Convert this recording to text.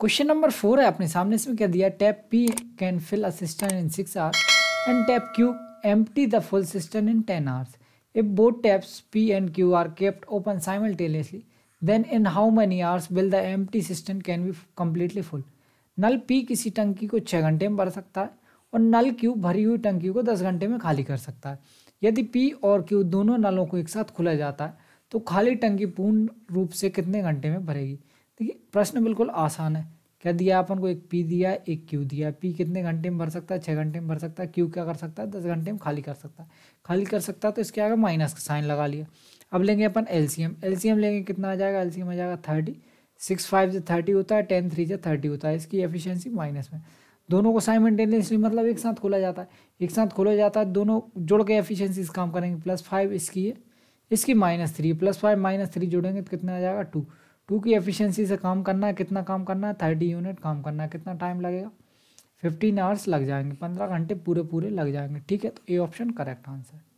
question number four है अपने सामने इसमें क्या दिया tap P can fill a cistern in six hours and tap Q T the full cistern in ten hours if both taps P and Q are kept open simultaneously then in how many hours will the empty cistern can be completely full नल P किसी टंकी को छः घंटे में भर सकता है और नल क्यू भरी हुई टंकी को दस घंटे में खाली कर सकता है यदि पी और क्यू दोनों नलों को एक साथ खुला जाता है तो खाली टंकी पूर्ण रूप से कितने घंटे में भरेगी देखिए प्रश्न बिल्कुल आसान है क्या दिया अपन को एक पी दिया एक क्यू दिया पी कितने घंटे में भर सकता है छः घंटे में भर सकता है क्यू क्या कर सकता है दस घंटे में खाली कर सकता है खाली कर सकता है तो इसके आगे माइनस का साइन लगा लिया अब लेंगे अपन एलसीएम एलसीएम लेंगे कितना आ जाएगा एलसीएम आ जाएगा थर्टी सिक्स फाइव से थर्टी होता है टेन थ्री से थर्टी होता है इसकी एफिशिएंसी माइनस में दोनों को साइमेंटेनियसली मतलब एक साथ खोला जाता है एक साथ खोला जाता है दोनों जुड़ के एफिशिएंसीज काम करेंगे प्लस फाइव इसकी है इसकी minus three plus five minus three जुड़ेंगे तो कितना आ जाएगा टू टू की एफिशिएंसी से काम करना है कितना काम करना है थर्टी यूनिट काम करना है कितना टाइम लगेगा फिफ्टीन आवर्स लग जाएंगे पंद्रह घंटे पूरे पूरे लग जाएंगे ठीक है तो ए ऑप्शन करेक्ट आंसर